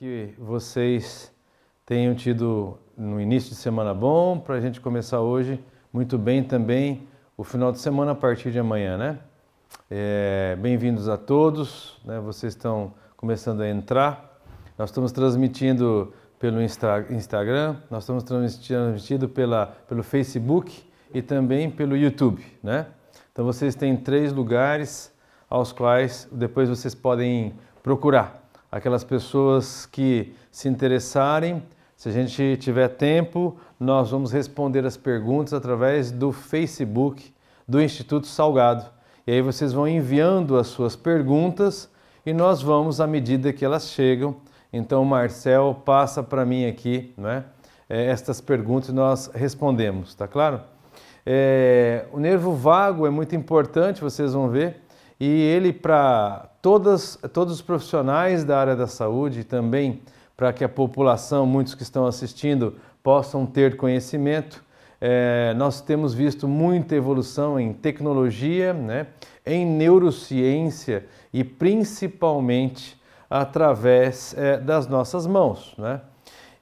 Que vocês tenham tido no início de semana bom, para a gente começar hoje muito bem também o final de semana a partir de amanhã, né? É, Bem-vindos a todos, né? vocês estão começando a entrar. Nós estamos transmitindo pelo Insta Instagram, nós estamos transmitindo pela, pelo Facebook e também pelo YouTube, né? Então vocês têm três lugares aos quais depois vocês podem procurar aquelas pessoas que se interessarem. Se a gente tiver tempo, nós vamos responder as perguntas através do Facebook do Instituto Salgado. E aí vocês vão enviando as suas perguntas e nós vamos à medida que elas chegam. Então, Marcel, passa para mim aqui, né? Eh, estas perguntas nós respondemos, tá claro? É, o nervo vago é muito importante, vocês vão ver, e ele para todas, todos os profissionais da área da saúde também, para que a população, muitos que estão assistindo, possam ter conhecimento. É, nós temos visto muita evolução em tecnologia, né, em neurociência e principalmente através é, das nossas mãos. Né?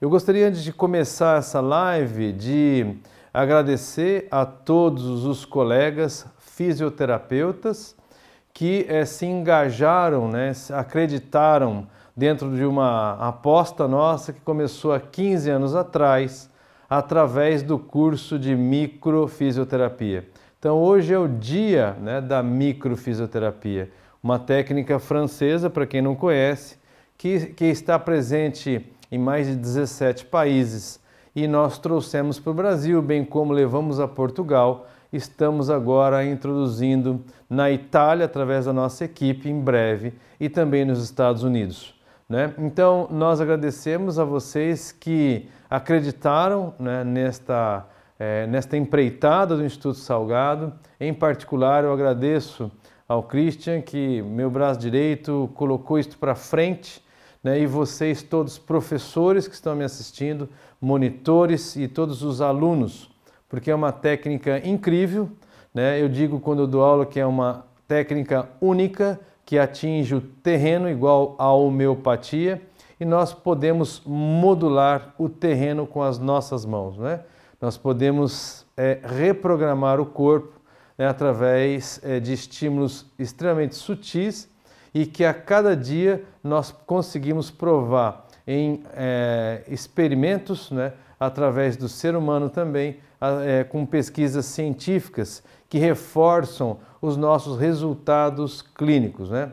Eu gostaria, antes de começar essa live, de agradecer a todos os colegas fisioterapeutas que é, se engajaram, né, acreditaram dentro de uma aposta nossa que começou há 15 anos atrás, através do curso de microfisioterapia. Então, hoje é o dia né, da microfisioterapia, uma técnica francesa, para quem não conhece, que, que está presente em mais de 17 países. E nós trouxemos para o Brasil, bem como levamos a Portugal, estamos agora introduzindo na Itália, através da nossa equipe, em breve, e também nos Estados Unidos. Né? Então, nós agradecemos a vocês que acreditaram né, nesta, é, nesta empreitada do Instituto Salgado. Em particular, eu agradeço ao Christian, que meu braço direito colocou isto para frente, né? e vocês todos, professores que estão me assistindo, monitores e todos os alunos porque é uma técnica incrível. Né? Eu digo quando eu dou aula que é uma técnica única que atinge o terreno igual a homeopatia e nós podemos modular o terreno com as nossas mãos. Né? Nós podemos é, reprogramar o corpo né, através é, de estímulos extremamente sutis e que a cada dia nós conseguimos provar em é, experimentos, né, através do ser humano também, é, com pesquisas científicas que reforçam os nossos resultados clínicos, né?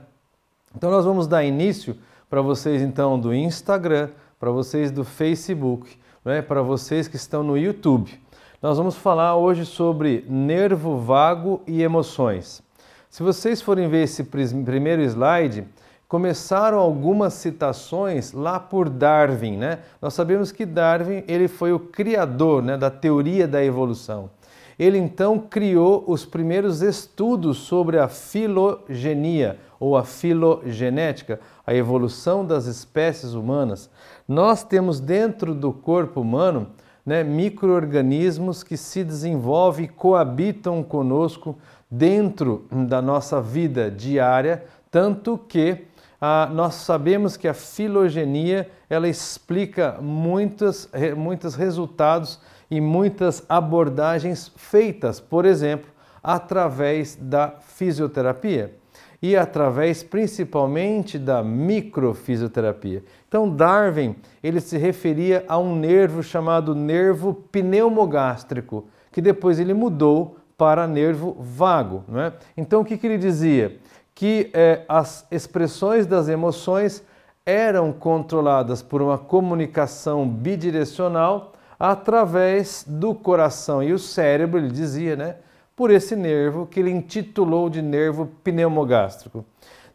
Então nós vamos dar início para vocês então do Instagram, para vocês do Facebook, né? para vocês que estão no YouTube. Nós vamos falar hoje sobre nervo vago e emoções. Se vocês forem ver esse primeiro slide, começaram algumas citações lá por Darwin, né? Nós sabemos que Darwin ele foi o criador né, da teoria da evolução. Ele então criou os primeiros estudos sobre a filogenia ou a filogenética, a evolução das espécies humanas. Nós temos dentro do corpo humano né, microorganismos que se desenvolvem e coabitam conosco dentro da nossa vida diária, tanto que ah, nós sabemos que a filogenia ela explica muitas, muitos resultados e muitas abordagens feitas, por exemplo, através da fisioterapia e através principalmente da microfisioterapia. Então Darwin, ele se referia a um nervo chamado nervo pneumogástrico, que depois ele mudou para nervo vago, não é? Então o que, que ele dizia? que é, as expressões das emoções eram controladas por uma comunicação bidirecional através do coração e o cérebro, ele dizia, né? Por esse nervo que ele intitulou de nervo pneumogástrico.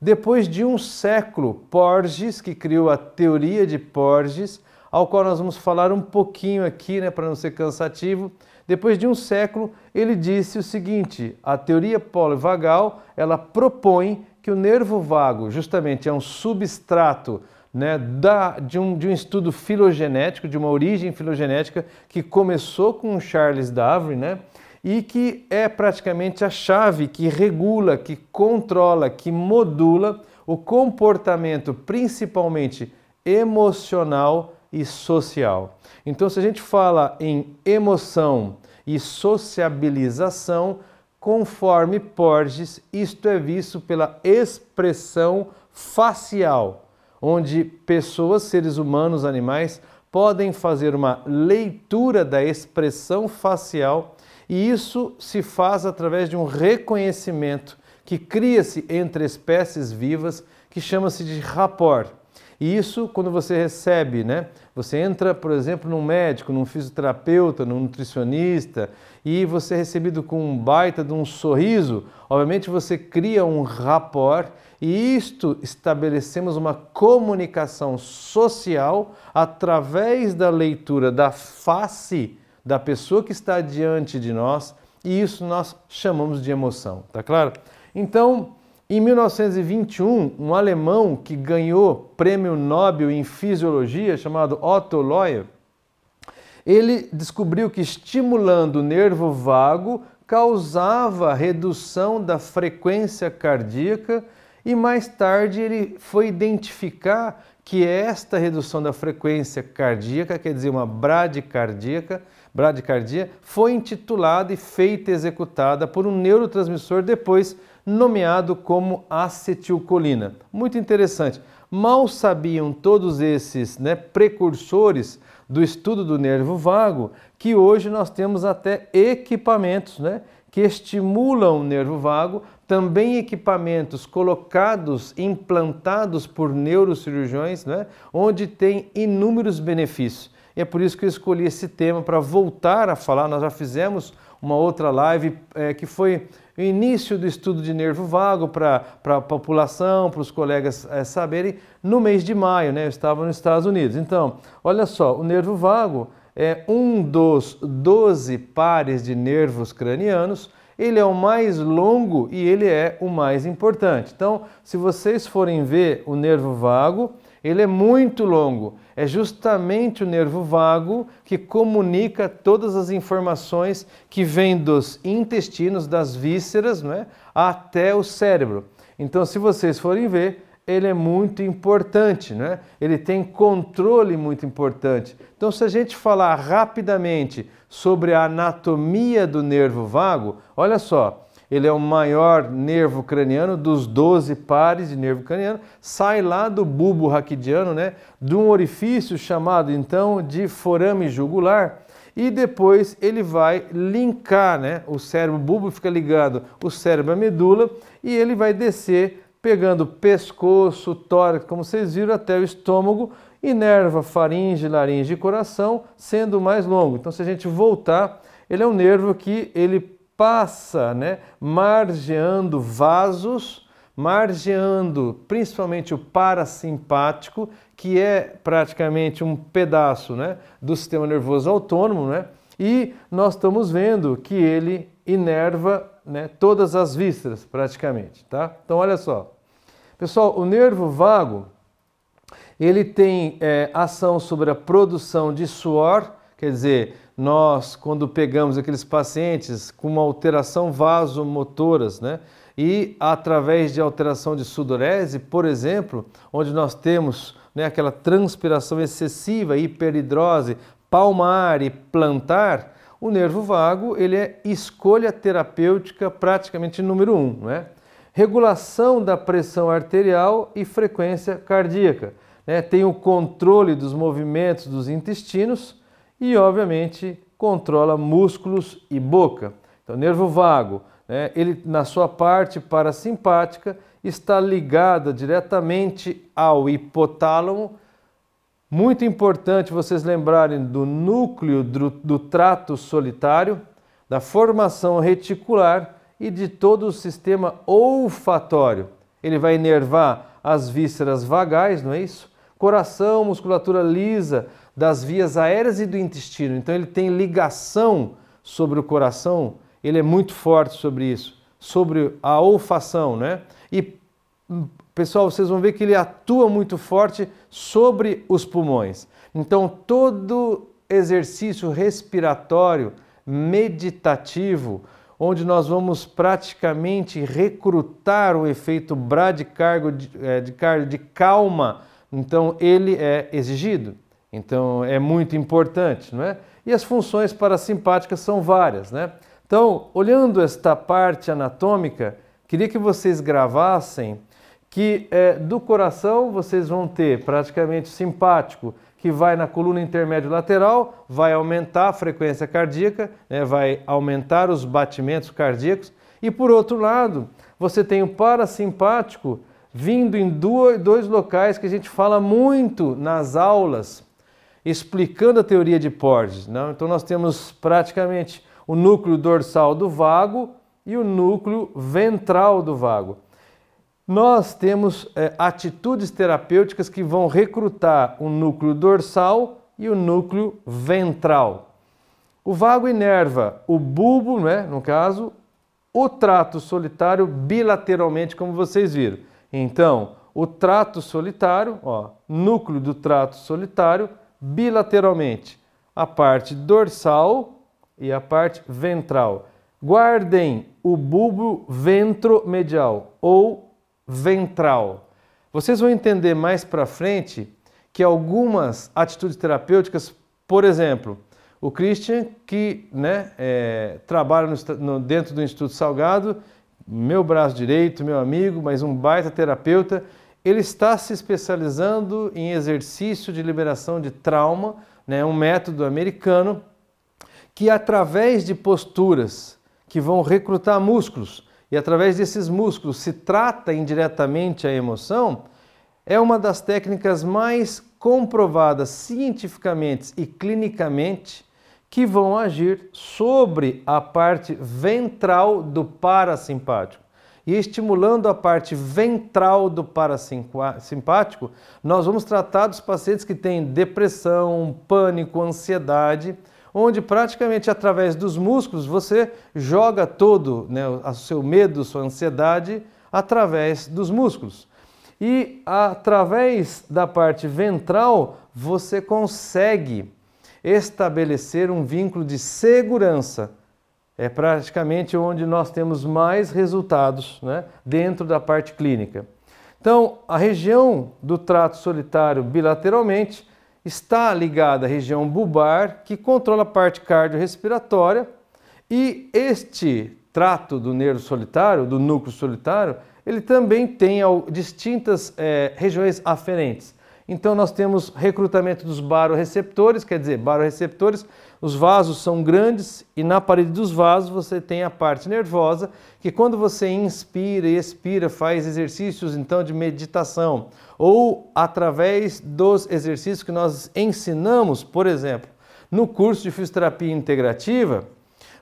Depois de um século, Porges, que criou a teoria de Porges, ao qual nós vamos falar um pouquinho aqui, né, para não ser cansativo, depois de um século, ele disse o seguinte: a teoria polivagal ela propõe que o nervo vago, justamente, é um substrato né, da, de, um, de um estudo filogenético, de uma origem filogenética que começou com Charles Darwin, né? e que é praticamente a chave que regula, que controla, que modula o comportamento, principalmente emocional, e social. Então, se a gente fala em emoção e sociabilização, conforme Porges, isto é visto pela expressão facial, onde pessoas, seres humanos, animais podem fazer uma leitura da expressão facial e isso se faz através de um reconhecimento que cria-se entre espécies vivas que chama-se de rapport. E isso, quando você recebe né, você entra, por exemplo, num médico, num fisioterapeuta, num nutricionista e você é recebido com um baita de um sorriso, obviamente você cria um rapport e isto estabelecemos uma comunicação social através da leitura da face da pessoa que está diante de nós e isso nós chamamos de emoção, tá claro? Então, em 1921, um alemão que ganhou prêmio Nobel em fisiologia, chamado Otto Loyer, ele descobriu que estimulando o nervo vago causava redução da frequência cardíaca e mais tarde ele foi identificar que esta redução da frequência cardíaca, quer dizer, uma bradicardíaca, bradicardia, foi intitulada e feita executada por um neurotransmissor depois nomeado como acetilcolina. Muito interessante. Mal sabiam todos esses né, precursores do estudo do nervo vago que hoje nós temos até equipamentos né, que estimulam o nervo vago, também equipamentos colocados, implantados por neurocirurgiões, né, onde tem inúmeros benefícios. E é por isso que eu escolhi esse tema para voltar a falar. Nós já fizemos uma outra live é, que foi o início do estudo de nervo vago para a população, para os colegas é, saberem, no mês de maio, né? Eu estava nos Estados Unidos. Então, olha só, o nervo vago é um dos 12 pares de nervos cranianos. Ele é o mais longo e ele é o mais importante. Então, se vocês forem ver o nervo vago, ele é muito longo. É justamente o nervo vago que comunica todas as informações que vêm dos intestinos, das vísceras, não é? até o cérebro. Então, se vocês forem ver, ele é muito importante, né? ele tem controle muito importante. Então, se a gente falar rapidamente sobre a anatomia do nervo vago, olha só, ele é o maior nervo craniano dos 12 pares de nervo craniano, sai lá do bulbo raquidiano, né, de um orifício chamado então de forame jugular, e depois ele vai linkar, né, o cérebro bulbo fica ligado, o cérebro à medula, e ele vai descer pegando pescoço, tórax, como vocês viram, até o estômago, inerva faringe, laringe e coração, sendo mais longo. Então se a gente voltar, ele é um nervo que ele passa né, margeando vasos, margeando principalmente o parasimpático, que é praticamente um pedaço né, do sistema nervoso autônomo, né, e nós estamos vendo que ele inerva né, todas as vísceras, praticamente. Tá? Então, olha só. Pessoal, o nervo vago ele tem é, ação sobre a produção de suor, quer dizer, nós, quando pegamos aqueles pacientes com uma alteração vasomotoras, né? E através de alteração de sudorese, por exemplo, onde nós temos né, aquela transpiração excessiva, hiperidrose palmar e plantar, o nervo vago ele é escolha terapêutica praticamente número um, né? Regulação da pressão arterial e frequência cardíaca, né? Tem o controle dos movimentos dos intestinos, e, obviamente, controla músculos e boca. Então, nervo vago, né, ele na sua parte parasimpática está ligada diretamente ao hipotálamo. Muito importante vocês lembrarem do núcleo do, do trato solitário, da formação reticular e de todo o sistema olfatório. Ele vai inervar as vísceras vagais, não é isso? Coração, musculatura lisa, das vias aéreas e do intestino. Então ele tem ligação sobre o coração, ele é muito forte sobre isso, sobre a olfação, né? E hum, pessoal, vocês vão ver que ele atua muito forte sobre os pulmões. Então todo exercício respiratório meditativo, onde nós vamos praticamente recrutar o efeito bradicargo de, eh, de, de calma, então ele é exigido. Então é muito importante, não é? E as funções parasimpáticas são várias, né? Então, olhando esta parte anatômica, queria que vocês gravassem que é, do coração vocês vão ter praticamente simpático, que vai na coluna intermédio lateral, vai aumentar a frequência cardíaca, né, vai aumentar os batimentos cardíacos, e por outro lado, você tem o parasimpático vindo em dois locais que a gente fala muito nas aulas, explicando a teoria de Porges. Não? Né? Então nós temos praticamente o núcleo dorsal do vago e o núcleo ventral do vago. Nós temos é, atitudes terapêuticas que vão recrutar o núcleo dorsal e o núcleo ventral. O vago inerva o bulbo, né, no caso, o trato solitário bilateralmente, como vocês viram. Então, o trato solitário, ó, núcleo do trato solitário bilateralmente, a parte dorsal e a parte ventral. Guardem o bulbo ventromedial ou ventral. Vocês vão entender mais para frente que algumas atitudes terapêuticas, por exemplo, o Christian, que né, é, trabalha no, no, dentro do Instituto Salgado, meu braço direito, meu amigo, mas um baita terapeuta, ele está se especializando em exercício de liberação de trauma, né, um método americano que através de posturas que vão recrutar músculos e através desses músculos se trata indiretamente a emoção, é uma das técnicas mais comprovadas cientificamente e clinicamente que vão agir sobre a parte ventral do parasimpático e estimulando a parte ventral do parasimpático, nós vamos tratar dos pacientes que têm depressão, pânico, ansiedade, onde praticamente através dos músculos você joga todo né, o seu medo, sua ansiedade através dos músculos. E através da parte ventral você consegue estabelecer um vínculo de segurança é praticamente onde nós temos mais resultados né, dentro da parte clínica. Então, a região do trato solitário bilateralmente está ligada à região bulbar, que controla a parte cardiorrespiratória, e este trato do nervo solitário, do núcleo solitário, ele também tem distintas é, regiões aferentes. Então, nós temos recrutamento dos baroreceptores, quer dizer, baroreceptores os vasos são grandes e na parede dos vasos você tem a parte nervosa, que quando você inspira e expira, faz exercícios então de meditação, ou através dos exercícios que nós ensinamos, por exemplo, no curso de fisioterapia integrativa,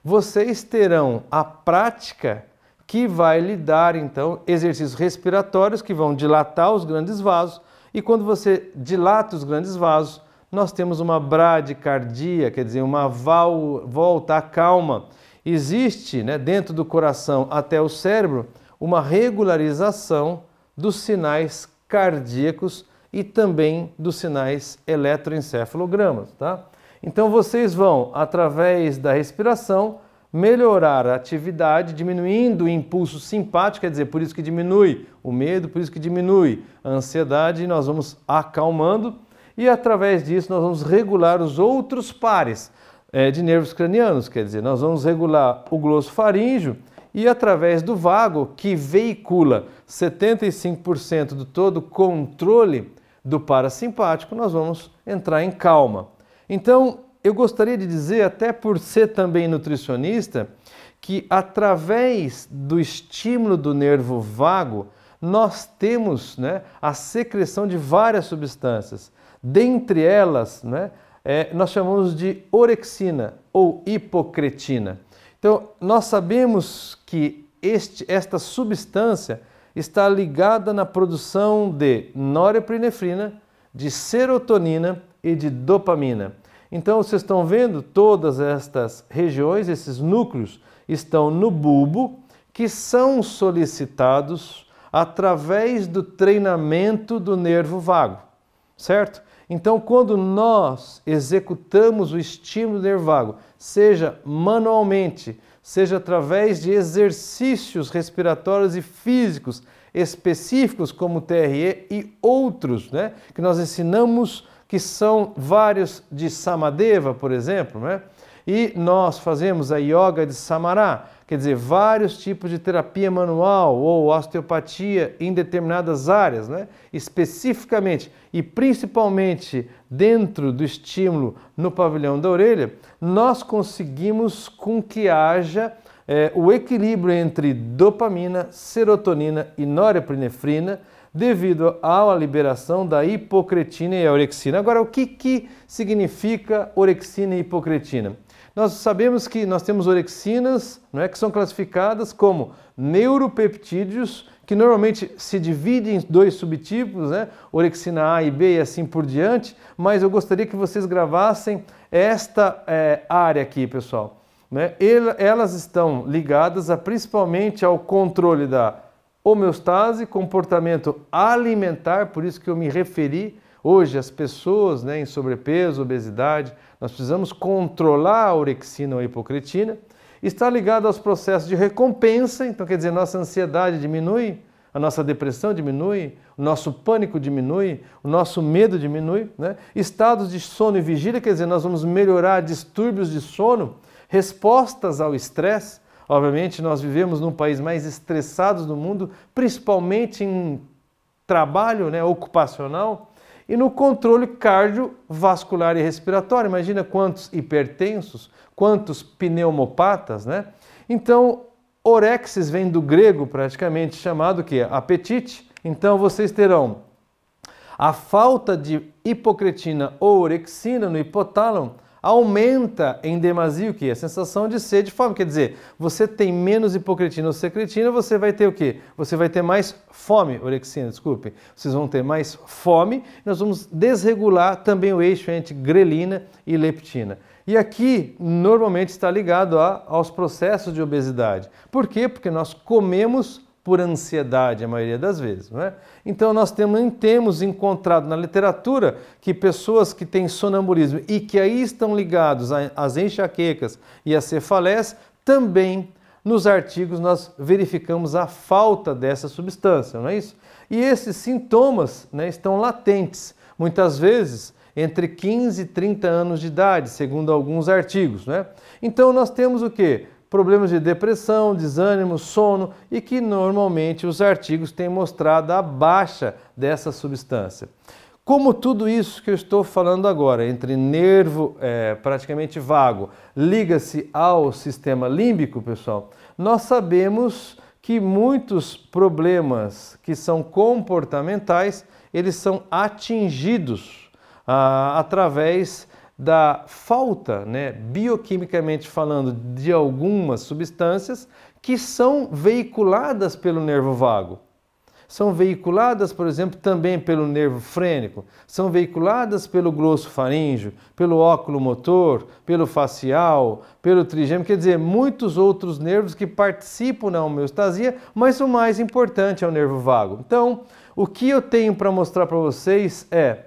vocês terão a prática que vai lhe dar então exercícios respiratórios que vão dilatar os grandes vasos, e quando você dilata os grandes vasos, nós temos uma bradicardia, quer dizer, uma volta à calma. Existe, né, dentro do coração até o cérebro, uma regularização dos sinais cardíacos e também dos sinais eletroencefalogramas, tá? Então vocês vão, através da respiração, melhorar a atividade, diminuindo o impulso simpático, quer dizer, por isso que diminui o medo, por isso que diminui a ansiedade, e nós vamos acalmando e através disso nós vamos regular os outros pares é, de nervos cranianos, quer dizer, nós vamos regular o glosso faríngeo e através do vago, que veicula 75% do todo controle do parasimpático, nós vamos entrar em calma. Então, eu gostaria de dizer, até por ser também nutricionista, que através do estímulo do nervo vago, nós temos né, a secreção de várias substâncias. Dentre elas, né, é, nós chamamos de orexina ou hipocretina. Então, nós sabemos que este, esta substância está ligada na produção de norepinefrina, de serotonina e de dopamina. Então, vocês estão vendo todas estas regiões, esses núcleos estão no bulbo, que são solicitados através do treinamento do nervo vago, certo? Então, quando nós executamos o estímulo nervago, seja manualmente, seja através de exercícios respiratórios e físicos específicos, como o TRE e outros, né, que nós ensinamos, que são vários de Samadeva, por exemplo, né, e nós fazemos a yoga de Samará, quer dizer, vários tipos de terapia manual ou osteopatia em determinadas áreas, né? especificamente e principalmente dentro do estímulo no pavilhão da orelha, nós conseguimos com que haja é, o equilíbrio entre dopamina, serotonina e norepinefrina devido à liberação da hipocretina e a orexina. Agora, o que, que significa orexina e hipocretina? Nós sabemos que nós temos orexinas, não é, que são classificadas como neuropeptídeos, que normalmente se dividem em dois subtipos, né? orexina A e B e assim por diante, mas eu gostaria que vocês gravassem esta é, área aqui, pessoal. Né? Elas estão ligadas a, principalmente ao controle da homeostase, comportamento alimentar, por isso que eu me referi hoje às pessoas né, em sobrepeso, obesidade, nós precisamos controlar a orexina ou a hipocretina, está ligado aos processos de recompensa, então quer dizer, nossa ansiedade diminui, a nossa depressão diminui, o nosso pânico diminui, o nosso medo diminui. Né? Estados de sono e vigília, quer dizer, nós vamos melhorar distúrbios de sono, respostas ao estresse. Obviamente, nós vivemos num país mais estressado do mundo, principalmente em trabalho né, ocupacional. E no controle cardiovascular e respiratório, imagina quantos hipertensos, quantos pneumopatas, né? Então, orexis vem do grego praticamente chamado que é apetite. Então vocês terão a falta de hipocretina ou orexina no hipotálamo aumenta em demasia o que? A sensação de sede e fome. Quer dizer, você tem menos hipocretina ou secretina, você vai ter o quê? Você vai ter mais fome, orexina, desculpe. Vocês vão ter mais fome. Nós vamos desregular também o eixo entre grelina e leptina. E aqui normalmente está ligado a, aos processos de obesidade. Por quê? Porque nós comemos por ansiedade a maioria das vezes. Não é? Então nós também temos encontrado na literatura que pessoas que têm sonambulismo e que aí estão ligados às enxaquecas e às cefaleias, também nos artigos nós verificamos a falta dessa substância, não é isso? E esses sintomas né, estão latentes, muitas vezes entre 15 e 30 anos de idade, segundo alguns artigos. é? Então nós temos o que? problemas de depressão, desânimo, sono e que normalmente os artigos têm mostrado a baixa dessa substância. Como tudo isso que eu estou falando agora, entre nervo é, praticamente vago, liga-se ao sistema límbico, pessoal, nós sabemos que muitos problemas que são comportamentais, eles são atingidos ah, através da falta, né, bioquimicamente falando, de algumas substâncias que são veiculadas pelo nervo vago. São veiculadas, por exemplo, também pelo nervo frênico, são veiculadas pelo grosso faríngeo, pelo óculo motor, pelo facial, pelo trigêmeo, quer dizer, muitos outros nervos que participam na homeostasia, mas o mais importante é o nervo vago. Então, o que eu tenho para mostrar para vocês é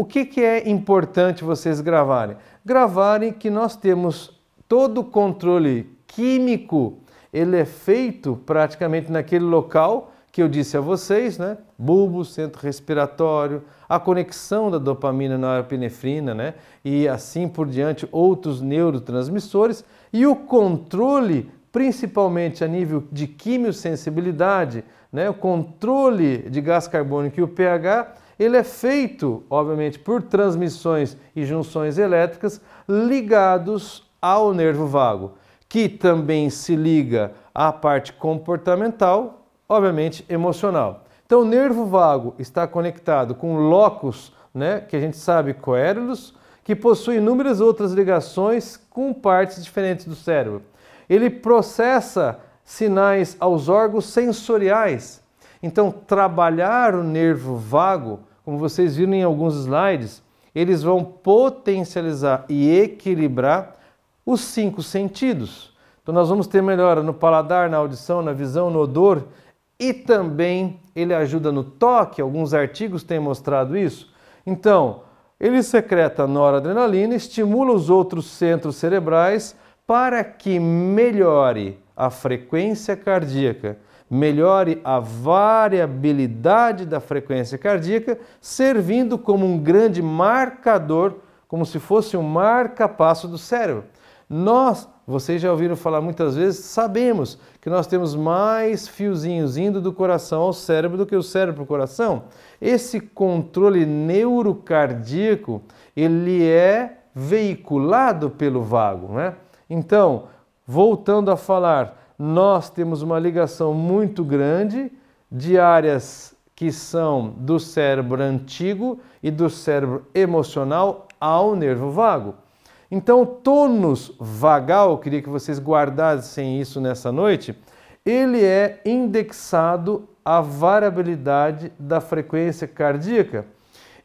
o que, que é importante vocês gravarem? Gravarem que nós temos todo o controle químico, ele é feito praticamente naquele local que eu disse a vocês, né? Bulbo, centro respiratório, a conexão da dopamina na epinefrina, né? E assim por diante, outros neurotransmissores e o controle principalmente a nível de quimiosensibilidade, né? O controle de gás carbônico e o pH ele é feito, obviamente, por transmissões e junções elétricas ligados ao nervo vago, que também se liga à parte comportamental, obviamente emocional. Então, o nervo vago está conectado com locus, né, que a gente sabe coérulos, que possui inúmeras outras ligações com partes diferentes do cérebro. Ele processa sinais aos órgãos sensoriais. Então, trabalhar o nervo vago como vocês viram em alguns slides, eles vão potencializar e equilibrar os cinco sentidos. Então nós vamos ter melhora no paladar, na audição, na visão, no odor e também ele ajuda no toque, alguns artigos têm mostrado isso. Então, ele secreta noradrenalina, estimula os outros centros cerebrais para que melhore a frequência cardíaca melhore a variabilidade da frequência cardíaca, servindo como um grande marcador, como se fosse um marca-passo do cérebro. Nós, vocês já ouviram falar muitas vezes, sabemos que nós temos mais fiozinhos indo do coração ao cérebro do que o cérebro para o coração. Esse controle neurocardíaco, ele é veiculado pelo vago, né? Então, voltando a falar nós temos uma ligação muito grande de áreas que são do cérebro antigo e do cérebro emocional ao nervo vago. Então, o tônus vagal, eu queria que vocês guardassem isso nessa noite, ele é indexado à variabilidade da frequência cardíaca.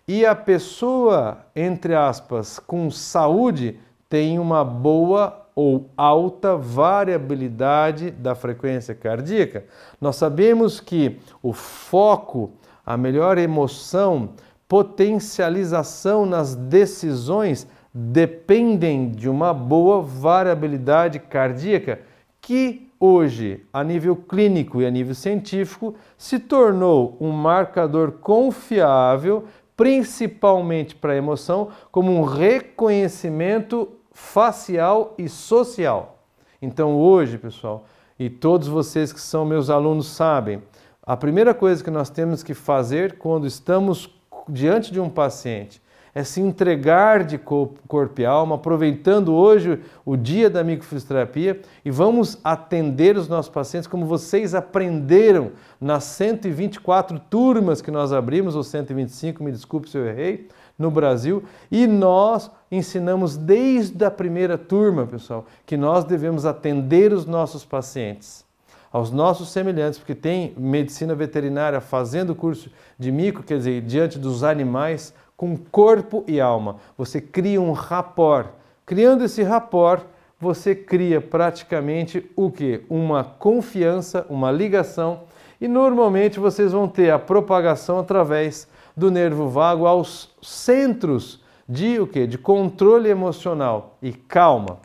E a pessoa, entre aspas, com saúde, tem uma boa ou alta variabilidade da frequência cardíaca. Nós sabemos que o foco, a melhor emoção, potencialização nas decisões dependem de uma boa variabilidade cardíaca que hoje, a nível clínico e a nível científico, se tornou um marcador confiável, principalmente para a emoção, como um reconhecimento facial e social. Então hoje, pessoal, e todos vocês que são meus alunos sabem, a primeira coisa que nós temos que fazer quando estamos diante de um paciente é se entregar de corpo e alma, aproveitando hoje o dia da microfisioterapia e vamos atender os nossos pacientes como vocês aprenderam nas 124 turmas que nós abrimos, ou 125, me desculpe se eu errei, no Brasil. E nós ensinamos desde a primeira turma, pessoal, que nós devemos atender os nossos pacientes, aos nossos semelhantes, porque tem medicina veterinária fazendo curso de mico, quer dizer, diante dos animais, com corpo e alma. Você cria um rapport. Criando esse rapport, você cria praticamente o que? Uma confiança, uma ligação e normalmente vocês vão ter a propagação através do nervo vago aos centros de o que? De controle emocional e calma.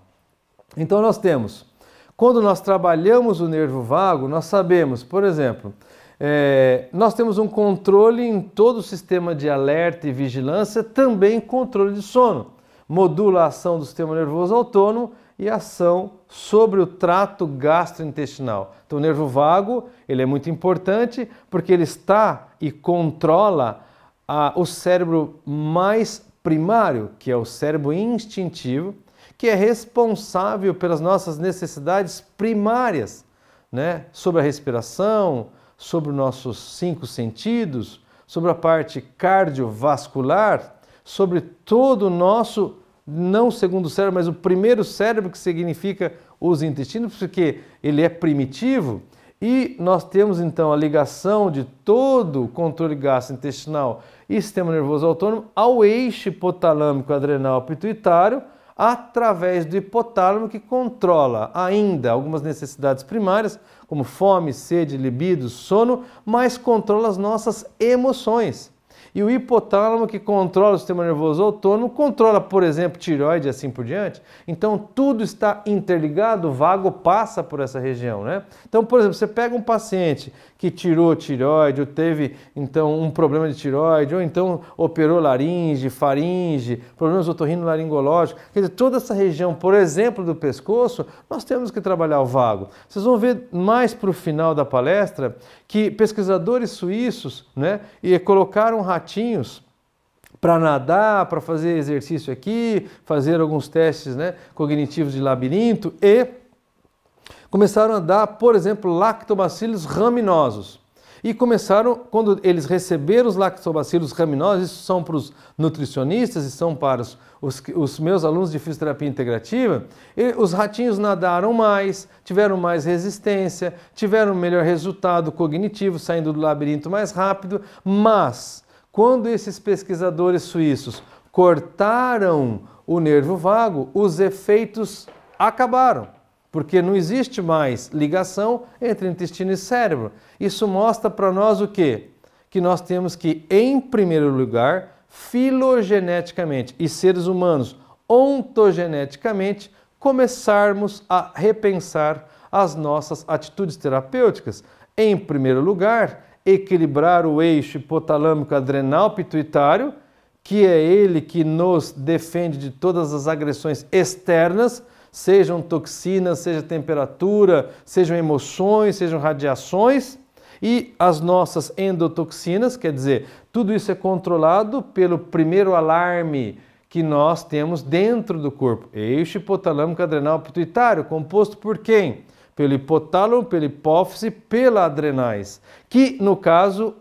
Então nós temos, quando nós trabalhamos o nervo vago, nós sabemos, por exemplo, é, nós temos um controle em todo o sistema de alerta e vigilância, também controle de sono, modula a ação do sistema nervoso autônomo e ação sobre o trato gastrointestinal. Então, o nervo vago ele é muito importante porque ele está e controla a, o cérebro mais primário, que é o cérebro instintivo, que é responsável pelas nossas necessidades primárias, né? sobre a respiração, sobre os nossos cinco sentidos, sobre a parte cardiovascular, sobre todo o nosso, não o segundo cérebro, mas o primeiro cérebro, que significa os intestinos, porque ele é primitivo. E nós temos então a ligação de todo o controle gastrointestinal e sistema nervoso autônomo ao eixo hipotalâmico adrenal pituitário através do hipotálamo que controla ainda algumas necessidades primárias, como fome, sede, libido, sono, mas controla as nossas emoções. E o hipotálamo que controla o sistema nervoso autônomo controla, por exemplo, tireoide e assim por diante. Então tudo está interligado, o vago passa por essa região, né? Então, por exemplo, você pega um paciente que tirou tiroide, ou teve então um problema de tiroide, ou então operou laringe, faringe, problemas otorrinolaringológicos. Quer dizer, toda essa região, por exemplo, do pescoço, nós temos que trabalhar o vago. Vocês vão ver mais para o final da palestra que pesquisadores suíços né, e colocaram ratinhos para nadar, para fazer exercício aqui, fazer alguns testes né, cognitivos de labirinto e começaram a dar, por exemplo, lactobacilos raminosos. E começaram, quando eles receberam os lactobacilos raminosos, isso são para os nutricionistas e são para os, os, os meus alunos de fisioterapia integrativa, e, os ratinhos nadaram mais, tiveram mais resistência, tiveram melhor resultado cognitivo, saindo do labirinto mais rápido, mas quando esses pesquisadores suíços cortaram o nervo vago, os efeitos acabaram porque não existe mais ligação entre intestino e cérebro. Isso mostra para nós o quê? Que nós temos que, em primeiro lugar, filogeneticamente e seres humanos ontogeneticamente, começarmos a repensar as nossas atitudes terapêuticas. Em primeiro lugar, equilibrar o eixo hipotalâmico adrenal pituitário, que é ele que nos defende de todas as agressões externas sejam toxinas, seja temperatura, sejam emoções, sejam radiações. E as nossas endotoxinas, quer dizer, tudo isso é controlado pelo primeiro alarme que nós temos dentro do corpo. Eixo hipotalâmico adrenal pituitário, composto por quem? Pelo hipotálamo, pela hipófise, pela adrenais, que no caso,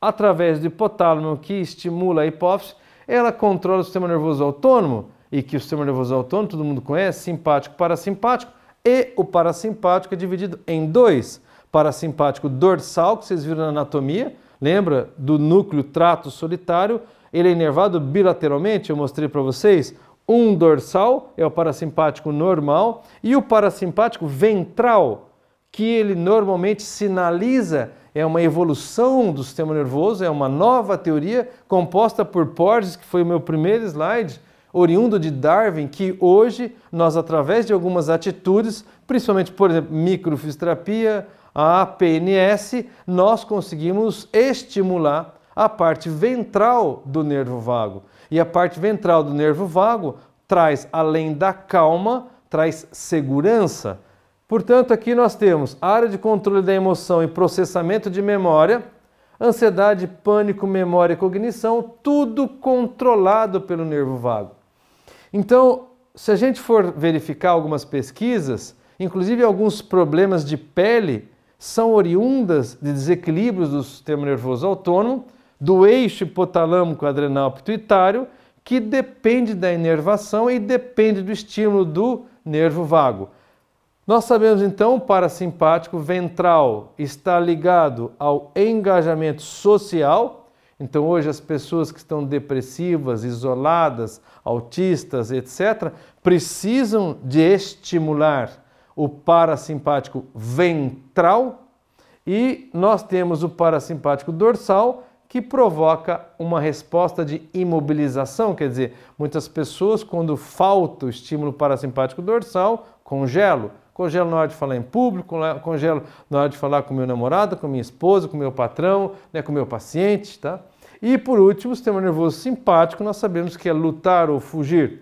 através do hipotálamo que estimula a hipófise, ela controla o sistema nervoso autônomo e que o sistema nervoso autônomo, todo mundo conhece, simpático, parasimpático, e o parasimpático é dividido em dois. Parasimpático dorsal, que vocês viram na anatomia, lembra do núcleo trato solitário, ele é inervado bilateralmente, eu mostrei para vocês. Um dorsal é o parasimpático normal e o parasimpático ventral, que ele normalmente sinaliza é uma evolução do sistema nervoso, é uma nova teoria composta por Porges, que foi o meu primeiro slide, oriundo de Darwin que hoje nós, através de algumas atitudes, principalmente, por exemplo, microfisioterapia, a PNS, nós conseguimos estimular a parte ventral do nervo vago. E a parte ventral do nervo vago traz, além da calma, traz segurança. Portanto, aqui nós temos área de controle da emoção e processamento de memória, ansiedade, pânico, memória e cognição, tudo controlado pelo nervo vago. Então, se a gente for verificar algumas pesquisas, inclusive alguns problemas de pele são oriundas de desequilíbrios do sistema nervoso autônomo, do eixo hipotalâmico adrenal pituitário, que depende da inervação e depende do estímulo do nervo vago. Nós sabemos então o parasimpático ventral está ligado ao engajamento social, então, hoje, as pessoas que estão depressivas, isoladas, autistas, etc., precisam de estimular o parasimpático ventral e nós temos o parasimpático dorsal que provoca uma resposta de imobilização, quer dizer, muitas pessoas quando falta o estímulo parasimpático dorsal, congelo. Congelo na hora de falar em público, né? congelo na hora de falar com meu namorado, com minha esposa, com meu patrão, né, com meu paciente, tá? E por último, o sistema nervoso simpático, nós sabemos que é lutar ou fugir.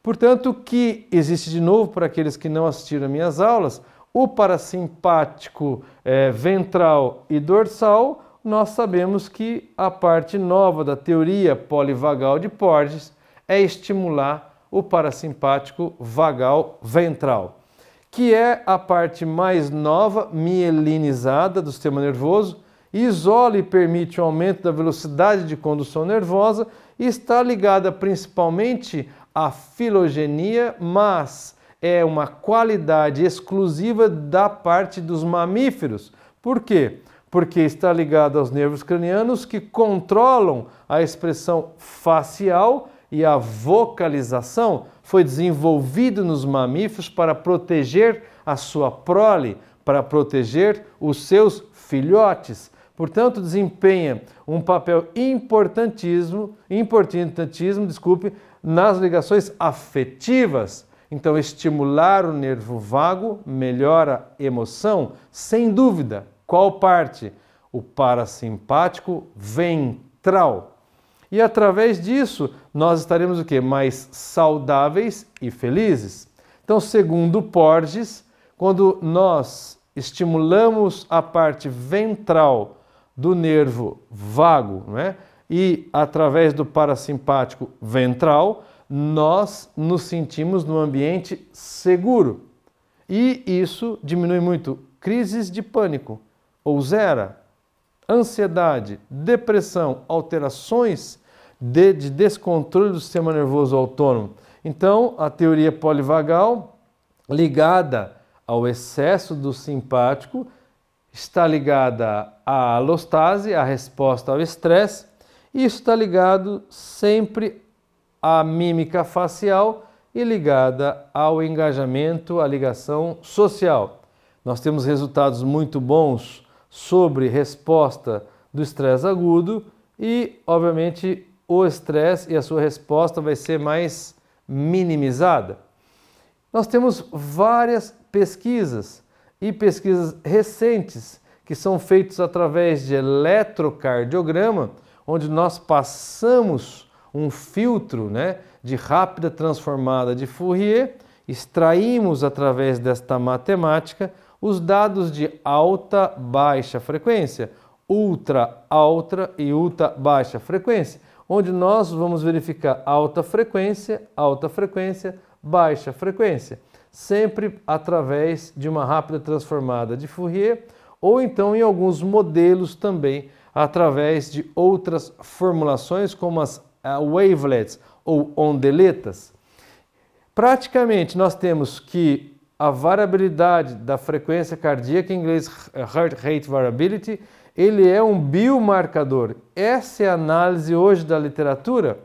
Portanto, que existe de novo para aqueles que não assistiram às minhas aulas, o parasimpático é, ventral e dorsal, nós sabemos que a parte nova da teoria polivagal de Porges é estimular o parasimpático vagal ventral, que é a parte mais nova mielinizada do sistema nervoso, isola e permite o aumento da velocidade de condução nervosa e está ligada principalmente à filogenia, mas é uma qualidade exclusiva da parte dos mamíferos. Por quê? Porque está ligada aos nervos cranianos que controlam a expressão facial e a vocalização foi desenvolvido nos mamíferos para proteger a sua prole, para proteger os seus filhotes portanto, desempenha um papel importantíssimo, importantíssimo, desculpe, nas ligações afetivas. Então, estimular o nervo vago melhora a emoção, sem dúvida. Qual parte? O parasimpático ventral. E através disso, nós estaremos o quê? Mais saudáveis e felizes. Então, segundo Porges, quando nós estimulamos a parte ventral do nervo vago né, e através do parasimpático ventral, nós nos sentimos num ambiente seguro. E isso diminui muito crises de pânico, ou zera, ansiedade, depressão, alterações de, de, descontrole do sistema nervoso autônomo. Então, a teoria polivagal, ligada ao excesso do simpático, está ligada à alostase, a resposta ao estresse, e isso está ligado sempre à mímica facial e ligada ao engajamento, à ligação social. Nós temos resultados muito bons sobre resposta do estresse agudo e, obviamente, o estresse e a sua resposta vai ser mais minimizada. Nós temos várias pesquisas e pesquisas recentes que são feitas através de eletrocardiograma, onde nós passamos um filtro né, de rápida transformada de Fourier, extraímos através desta matemática os dados de alta, baixa frequência, ultra, alta e ultra, baixa frequência, onde nós vamos verificar alta frequência, alta frequência, baixa frequência sempre através de uma rápida transformada de Fourier, ou então em alguns modelos também através de outras formulações, como as eh, wavelets ou ondeletas. Praticamente, nós temos que a variabilidade da frequência cardíaca, em inglês heart rate variability, ele é um biomarcador. Essa é a análise hoje da literatura,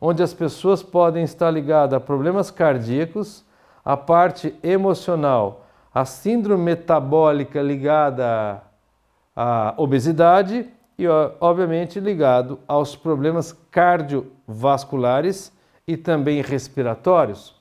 onde as pessoas podem estar ligadas a problemas cardíacos, a parte emocional, a síndrome metabólica ligada à obesidade e, obviamente, ligado aos problemas cardiovasculares e também respiratórios.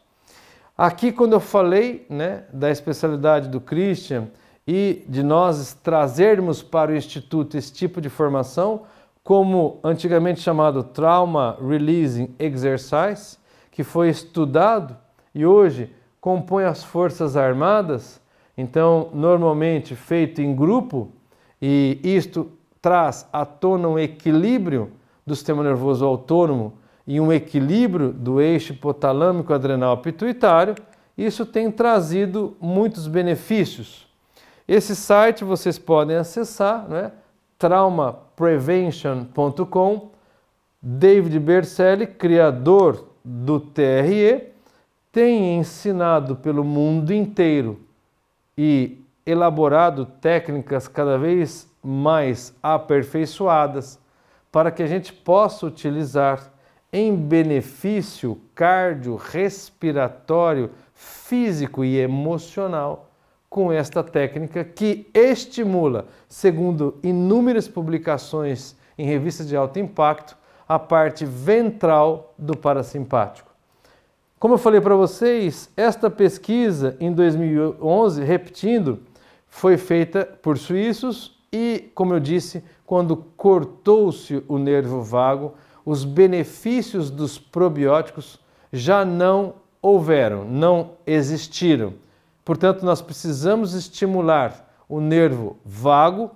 Aqui, quando eu falei né, da especialidade do Christian e de nós trazermos para o Instituto esse tipo de formação, como antigamente chamado Trauma Releasing Exercise, que foi estudado e hoje compõe as forças armadas, então normalmente feito em grupo, e isto traz à tona um equilíbrio do sistema nervoso autônomo e um equilíbrio do eixo hipotalâmico adrenal pituitário, isso tem trazido muitos benefícios. Esse site vocês podem acessar, né? traumaprevention.com. David Berselli, criador do TRE, tem ensinado pelo mundo inteiro e elaborado técnicas cada vez mais aperfeiçoadas para que a gente possa utilizar em benefício cardiorrespiratório, físico e emocional com esta técnica que estimula, segundo inúmeras publicações em revistas de alto impacto, a parte ventral do parasimpático. Como eu falei para vocês, esta pesquisa em 2011, repetindo, foi feita por suíços e, como eu disse, quando cortou-se o nervo vago, os benefícios dos probióticos já não houveram, não existiram. Portanto, nós precisamos estimular o nervo vago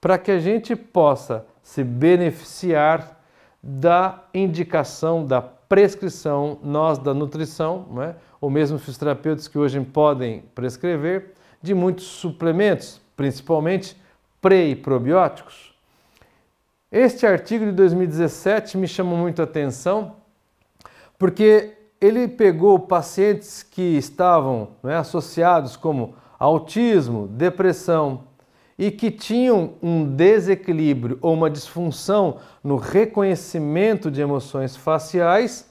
para que a gente possa se beneficiar da indicação da prescrição nós da nutrição, né? ou mesmo fisioterapeutas que hoje podem prescrever, de muitos suplementos, principalmente pre e probióticos. Este artigo de 2017 me chamou muito a atenção porque ele pegou pacientes que estavam é, associados como autismo, depressão, e que tinham um desequilíbrio ou uma disfunção no reconhecimento de emoções faciais,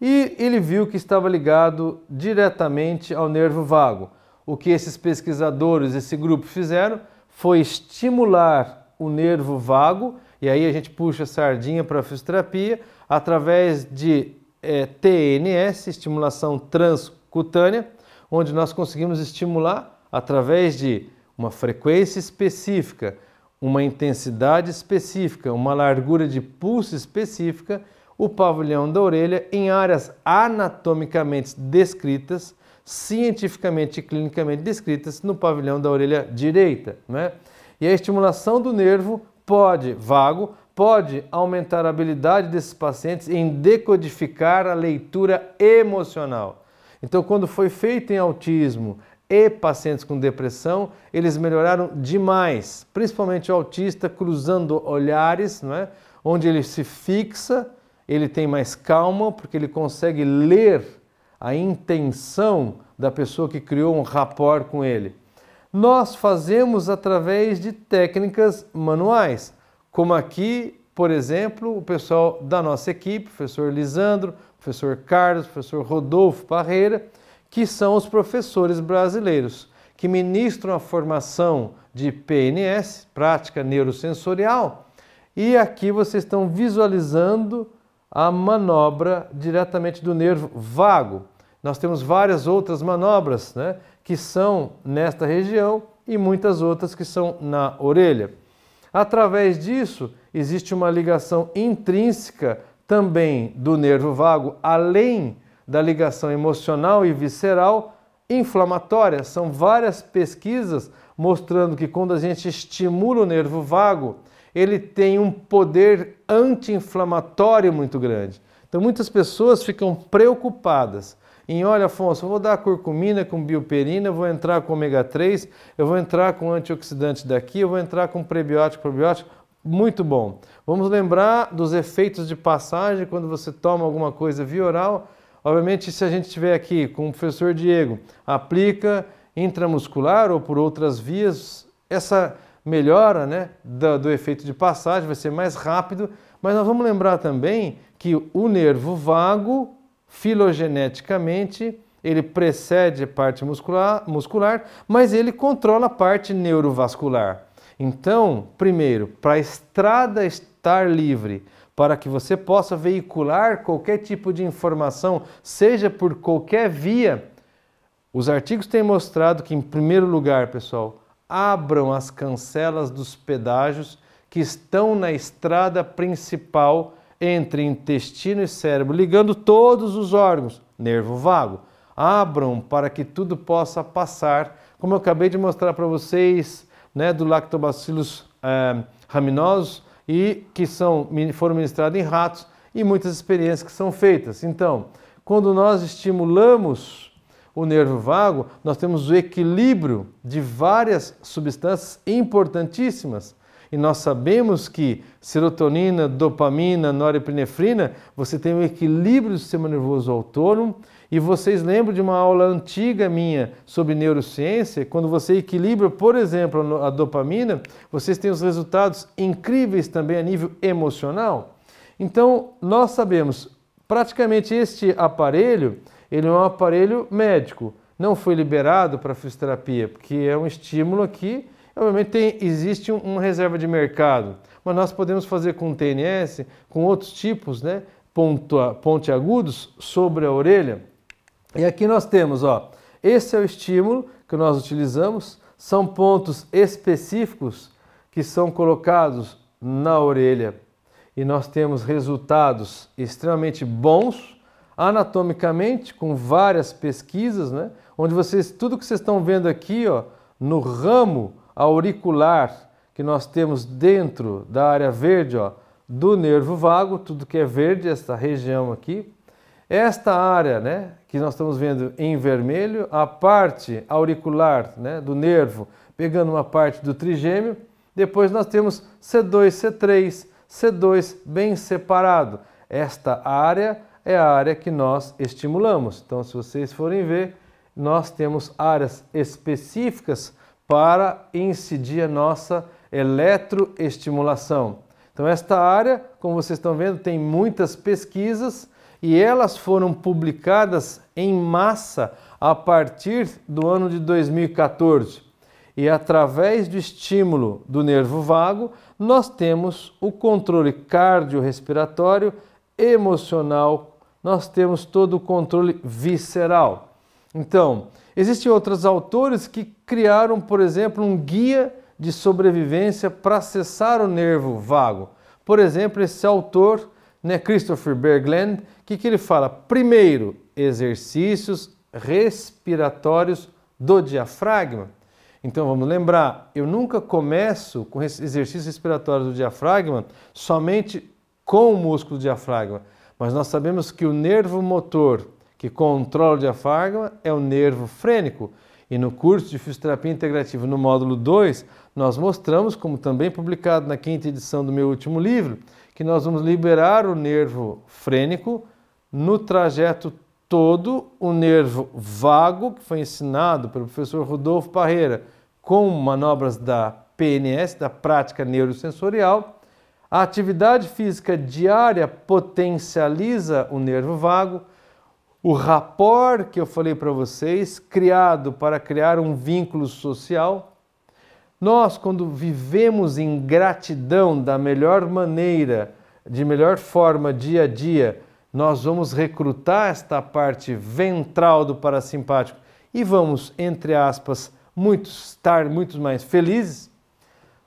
e ele viu que estava ligado diretamente ao nervo vago. O que esses pesquisadores, esse grupo fizeram foi estimular o nervo vago, e aí a gente puxa a sardinha para a fisioterapia, através de é, TNS, estimulação transcutânea, onde nós conseguimos estimular através de uma frequência específica, uma intensidade específica, uma largura de pulso específica, o pavilhão da orelha em áreas anatomicamente descritas, cientificamente e clinicamente descritas no pavilhão da orelha direita. Né? E a estimulação do nervo pode, vago, pode aumentar a habilidade desses pacientes em decodificar a leitura emocional. Então, quando foi feito em autismo e pacientes com depressão, eles melhoraram demais, principalmente o autista cruzando olhares, não é? onde ele se fixa, ele tem mais calma, porque ele consegue ler a intenção da pessoa que criou um rapport com ele. Nós fazemos através de técnicas manuais, como aqui, por exemplo, o pessoal da nossa equipe, professor Lisandro, professor Carlos, professor Rodolfo Parreira, que são os professores brasileiros, que ministram a formação de PNS, prática neurosensorial, e aqui vocês estão visualizando a manobra diretamente do nervo vago. Nós temos várias outras manobras né, que são nesta região e muitas outras que são na orelha. Através disso, existe uma ligação intrínseca também do nervo vago, além da ligação emocional e visceral inflamatória. São várias pesquisas mostrando que quando a gente estimula o nervo vago, ele tem um poder anti-inflamatório muito grande. Então muitas pessoas ficam preocupadas em, olha Afonso, eu vou dar curcumina com bioperina, eu vou entrar com ômega 3, eu vou entrar com antioxidante daqui, eu vou entrar com prebiótico, probiótico, muito bom. Vamos lembrar dos efeitos de passagem quando você toma alguma coisa via oral, Obviamente, se a gente estiver aqui com o professor Diego, aplica intramuscular ou por outras vias, essa melhora né, do, do efeito de passagem vai ser mais rápido, mas nós vamos lembrar também que o nervo vago, filogeneticamente, ele precede a parte muscular, muscular, mas ele controla a parte neurovascular. Então, primeiro, para a estrada estar livre, para que você possa veicular qualquer tipo de informação, seja por qualquer via. Os artigos têm mostrado que, em primeiro lugar, pessoal, abram as cancelas dos pedágios que estão na estrada principal entre intestino e cérebro, ligando todos os órgãos, nervo vago. Abram para que tudo possa passar, como eu acabei de mostrar para vocês, né, do lactobacillus eh, raminosus, e que são, foram ministrados em ratos e muitas experiências que são feitas. Então, quando nós estimulamos o nervo vago, nós temos o equilíbrio de várias substâncias importantíssimas. E nós sabemos que serotonina, dopamina, norepinefrina, você tem um equilíbrio do sistema nervoso autônomo e vocês lembram de uma aula antiga minha sobre neurociência? Quando você equilibra, por exemplo, a dopamina, vocês têm os resultados incríveis também a nível emocional. Então, nós sabemos, praticamente este aparelho, ele é um aparelho médico, não foi liberado para fisioterapia, porque é um estímulo aqui Obviamente tem, existe um, uma reserva de mercado, mas nós podemos fazer com TNS, com outros tipos, né? Ponto, ponte agudos sobre a orelha. E aqui nós temos, ó, esse é o estímulo que nós utilizamos, são pontos específicos que são colocados na orelha e nós temos resultados extremamente bons anatomicamente com várias pesquisas, né? Onde vocês tudo que vocês estão vendo aqui, ó, no ramo auricular que nós temos dentro da área verde, ó, do nervo vago, tudo que é verde, essa região aqui, esta área né, que nós estamos vendo em vermelho, a parte auricular né, do nervo pegando uma parte do trigêmeo, depois nós temos C2, C3, C2 bem separado. Esta área é a área que nós estimulamos. Então, se vocês forem ver, nós temos áreas específicas para incidir a nossa eletroestimulação. Então, esta área, como vocês estão vendo, tem muitas pesquisas e elas foram publicadas em massa a partir do ano de 2014. E através do estímulo do nervo vago, nós temos o controle cardiorrespiratório, emocional, nós temos todo o controle visceral. Então, existem outros autores que criaram, por exemplo, um guia de sobrevivência para acessar o nervo vago. Por exemplo, esse autor né, Christopher Berglund, o que, que ele fala? Primeiro, exercícios respiratórios do diafragma. Então vamos lembrar, eu nunca começo com exercícios respiratórios do diafragma somente com o músculo do diafragma, mas nós sabemos que o nervo motor que controla o diafragma é o nervo frênico. E no curso de Fisioterapia Integrativa, no módulo 2, nós mostramos, como também publicado na quinta edição do meu último livro, que nós vamos liberar o nervo frênico no trajeto todo, o nervo vago, que foi ensinado pelo professor Rodolfo Parreira, com manobras da PNS, da prática neurosensorial. A atividade física diária potencializa o nervo vago o rapport que eu falei para vocês, criado para criar um vínculo social. Nós, quando vivemos em gratidão da melhor maneira, de melhor forma, dia a dia, nós vamos recrutar esta parte ventral do parasimpático e vamos, entre aspas, muito estar muito mais felizes.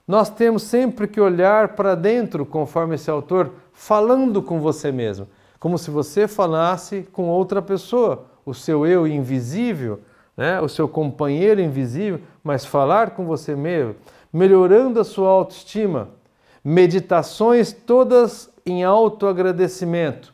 Nós temos sempre que olhar para dentro, conforme esse autor, falando com você mesmo como se você falasse com outra pessoa, o seu eu invisível, né? o seu companheiro invisível, mas falar com você mesmo, melhorando a sua autoestima. Meditações todas em autoagradecimento.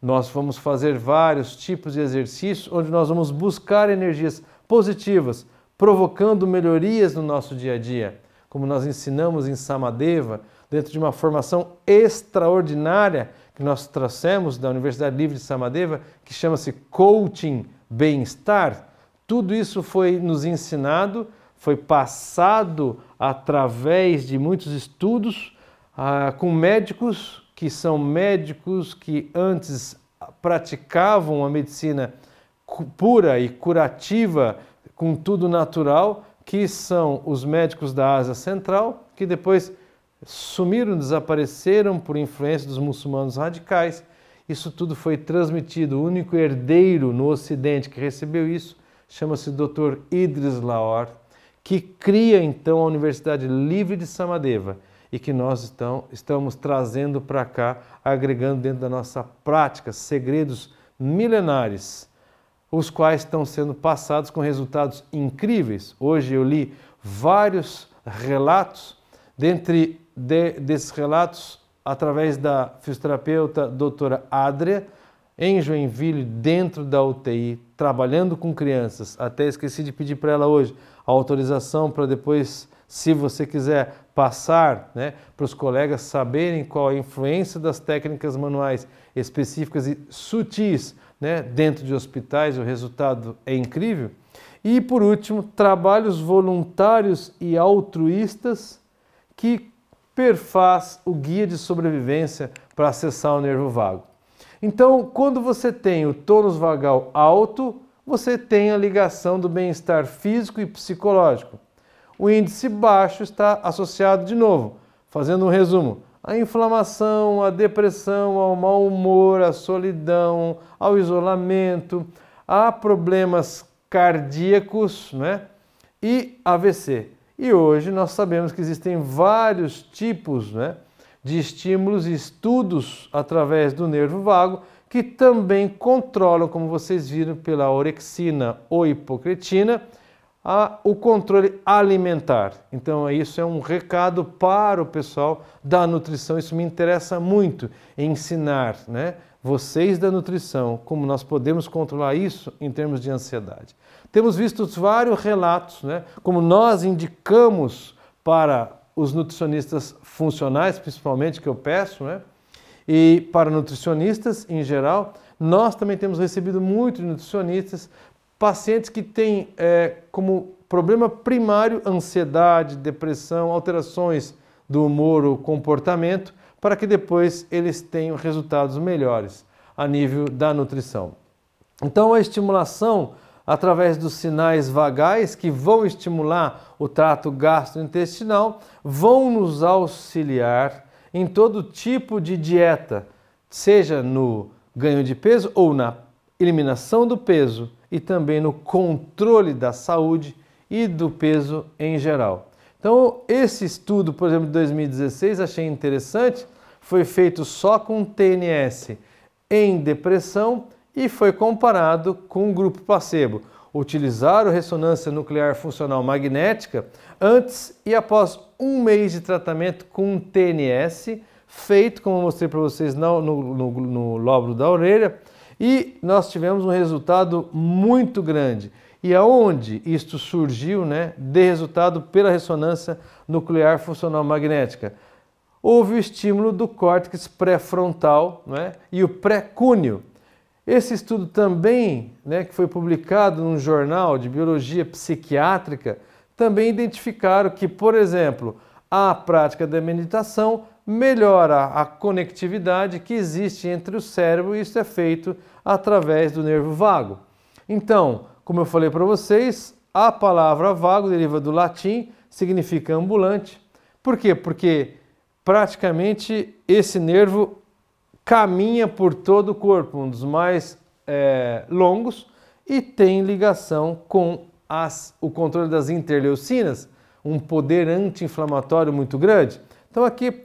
Nós vamos fazer vários tipos de exercícios onde nós vamos buscar energias positivas, provocando melhorias no nosso dia a dia. Como nós ensinamos em Samadeva, dentro de uma formação extraordinária que nós trouxemos da Universidade Livre de Samadeva, que chama-se Coaching Bem-Estar, tudo isso foi nos ensinado, foi passado através de muitos estudos ah, com médicos que são médicos que antes praticavam a medicina pura e curativa com tudo natural, que são os médicos da Ásia Central, que depois sumiram, desapareceram por influência dos muçulmanos radicais. Isso tudo foi transmitido. O único herdeiro no Ocidente que recebeu isso chama-se Dr. Idris Laor, que cria então a Universidade Livre de Samadeva e que nós então, estamos trazendo para cá, agregando dentro da nossa prática segredos milenares, os quais estão sendo passados com resultados incríveis. Hoje eu li vários relatos, dentre de, desses relatos através da fisioterapeuta doutora Adria, em Joinville, dentro da UTI, trabalhando com crianças. Até esqueci de pedir para ela hoje a autorização para depois, se você quiser, passar né, para os colegas saberem qual a influência das técnicas manuais específicas e sutis né, dentro de hospitais. O resultado é incrível. E, por último, trabalhos voluntários e altruístas que perfaz o guia de sobrevivência para acessar o nervo vago. Então, quando você tem o tônus vagal alto, você tem a ligação do bem-estar físico e psicológico. O índice baixo está associado de novo, fazendo um resumo, a inflamação, a depressão, ao mau humor, à solidão, ao isolamento, a problemas cardíacos, né? E AVC. E hoje nós sabemos que existem vários tipos né, de estímulos e estudos através do nervo vago que também controlam, como vocês viram pela orexina ou hipocretina, a, o controle alimentar. Então, é isso é um recado para o pessoal da nutrição. Isso me interessa muito ensinar, né? Vocês da nutrição, como nós podemos controlar isso em termos de ansiedade. Temos visto vários relatos, né? como nós indicamos para os nutricionistas funcionais, principalmente, que eu peço, né? e para nutricionistas em geral, nós também temos recebido muito de nutricionistas pacientes que têm é, como problema primário ansiedade, depressão, alterações do humor ou comportamento, para que depois eles tenham resultados melhores a nível da nutrição. Então, a estimulação através dos sinais vagais que vão estimular o trato gastrointestinal, vão nos auxiliar em todo tipo de dieta, seja no ganho de peso ou na eliminação do peso e também no controle da saúde e do peso em geral. Então, esse estudo, por exemplo, de 2016, achei interessante, foi feito só com TNS em depressão e foi comparado com o grupo placebo. Utilizaram ressonância nuclear funcional magnética antes e após um mês de tratamento com TNS, feito, como eu mostrei para vocês no, no, no lóbulo da orelha, e nós tivemos um resultado muito grande. E aonde isto surgiu, né, de resultado pela ressonância nuclear funcional magnética? Houve o estímulo do córtex pré-frontal né, e o pré-cúneo, esse estudo também, né, que foi publicado num jornal de biologia psiquiátrica, também identificaram que, por exemplo, a prática da meditação melhora a conectividade que existe entre o cérebro e isso é feito através do nervo vago. Então, como eu falei para vocês, a palavra vago deriva do latim, significa ambulante. Por quê? Porque praticamente esse nervo caminha por todo o corpo, um dos mais é, longos, e tem ligação com as, o controle das interleucinas, um poder anti-inflamatório muito grande. Então, aqui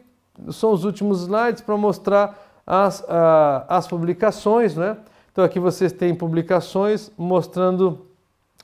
são os últimos slides para mostrar as, a, as publicações, né? Então, aqui vocês têm publicações mostrando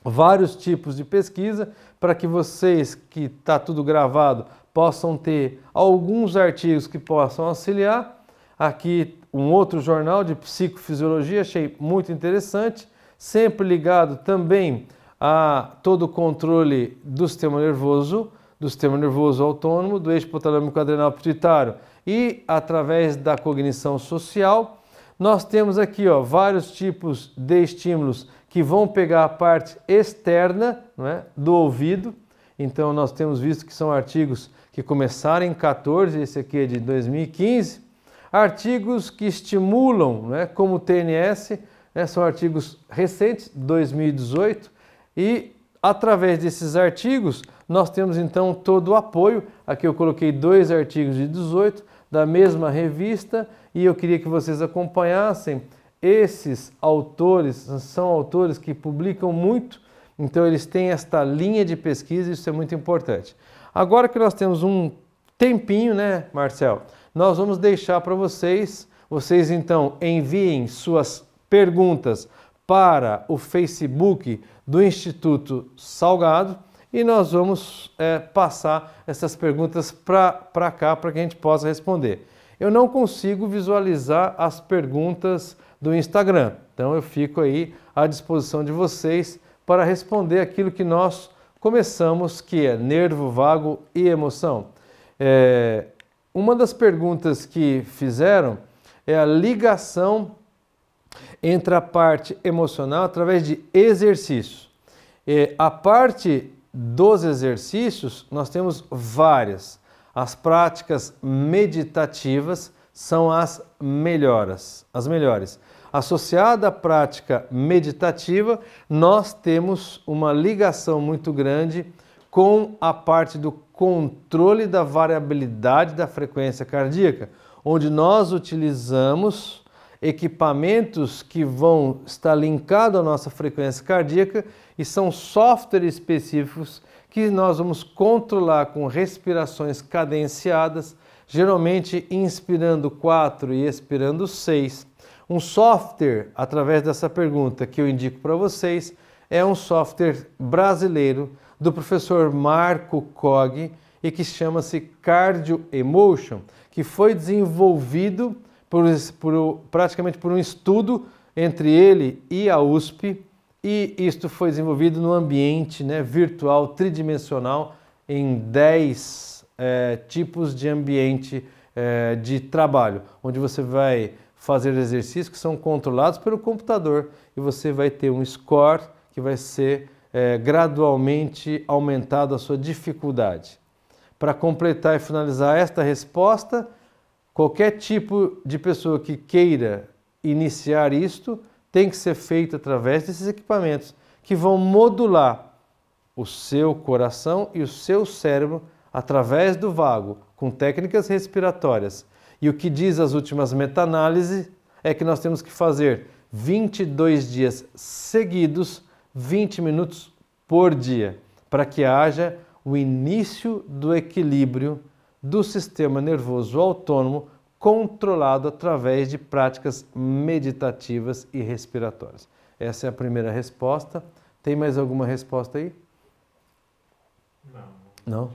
vários tipos de pesquisa para que vocês, que está tudo gravado, possam ter alguns artigos que possam auxiliar Aqui um outro jornal de psicofisiologia, achei muito interessante, sempre ligado também a todo o controle do sistema nervoso, do sistema nervoso autônomo, do eixo hipotalâmico adrenal pituitário e através da cognição social. Nós temos aqui ó, vários tipos de estímulos que vão pegar a parte externa é, do ouvido. Então, nós temos visto que são artigos que começaram em 14, esse aqui é de 2015 Artigos que estimulam, né, como o TNS, né, são artigos recentes, 2018, e através desses artigos nós temos então todo o apoio. Aqui eu coloquei dois artigos de 18 da mesma revista e eu queria que vocês acompanhassem. Esses autores são autores que publicam muito, então eles têm esta linha de pesquisa, isso é muito importante. Agora que nós temos um tempinho, né, Marcel? nós vamos deixar para vocês. Vocês então enviem suas perguntas para o Facebook do Instituto Salgado e nós vamos é, passar essas perguntas para cá para que a gente possa responder. Eu não consigo visualizar as perguntas do Instagram, então eu fico aí à disposição de vocês para responder aquilo que nós começamos, que é nervo vago e emoção. É, uma das perguntas que fizeram é a ligação entre a parte emocional através de exercícios. E é, a parte dos exercícios, nós temos várias. As práticas meditativas são as melhoras, as melhores. Associada à prática meditativa, nós temos uma ligação muito grande com a parte do controle da variabilidade da frequência cardíaca, onde nós utilizamos equipamentos que vão estar linkados à nossa frequência cardíaca e são softwares específicos que nós vamos controlar com respirações cadenciadas, geralmente inspirando 4 e expirando 6. Um software, através dessa pergunta que eu indico para vocês, é um software brasileiro do professor Marco Cog e que chama-se Cardio Emotion, que foi desenvolvido por, por, praticamente por um estudo entre ele e a USP, e isto foi desenvolvido no ambiente né, virtual tridimensional em 10 é, eh, tipos de ambiente é, de trabalho, onde você vai fazer exercícios que são controlados pelo computador e você vai ter um score que vai ser é, gradualmente aumentado a sua dificuldade. Para completar e finalizar esta resposta, qualquer tipo de pessoa que queira iniciar isto tem que ser feito através desses equipamentos que vão modular o seu coração e o seu cérebro através do vago, com técnicas respiratórias. E o que diz as últimas meta-análises é que nós temos que fazer 22 dias seguidos 20 minutos por dia, para que haja o início do equilíbrio do sistema nervoso autônomo controlado através de práticas meditativas e respiratórias. Essa é a primeira resposta. Tem mais alguma resposta aí? Não. Não?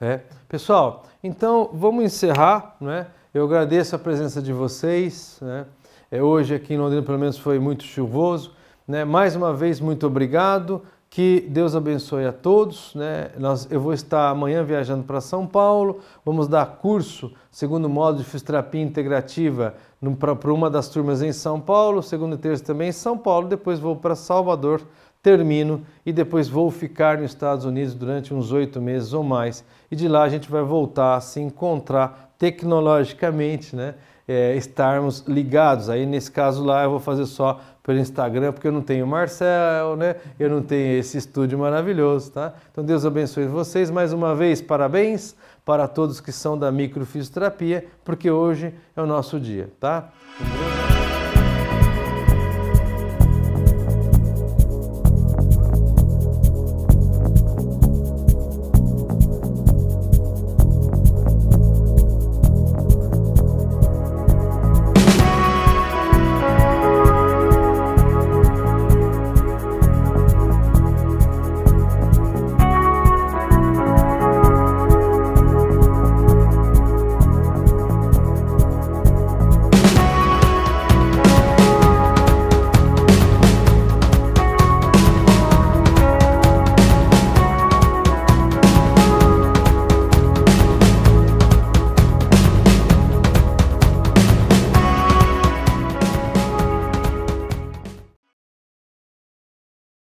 É. Pessoal, então vamos encerrar, né? Eu agradeço a presença de vocês, né? É, hoje aqui em Londrina pelo menos foi muito chuvoso, né? Mais uma vez, muito obrigado. Que Deus abençoe a todos. Né? Nós, eu vou estar amanhã viajando para São Paulo. Vamos dar curso, segundo modo de fisioterapia integrativa, para uma das turmas em São Paulo. Segundo e terça também em São Paulo. Depois vou para Salvador, termino e depois vou ficar nos Estados Unidos durante uns oito meses ou mais. E de lá a gente vai voltar a se encontrar tecnologicamente, né? É, estarmos ligados. Aí nesse caso lá eu vou fazer só pelo Instagram, porque eu não tenho Marcel, né? Eu não tenho esse estúdio maravilhoso, tá? Então Deus abençoe vocês mais uma vez. Parabéns para todos que são da microfisioterapia, porque hoje é o nosso dia, tá? Um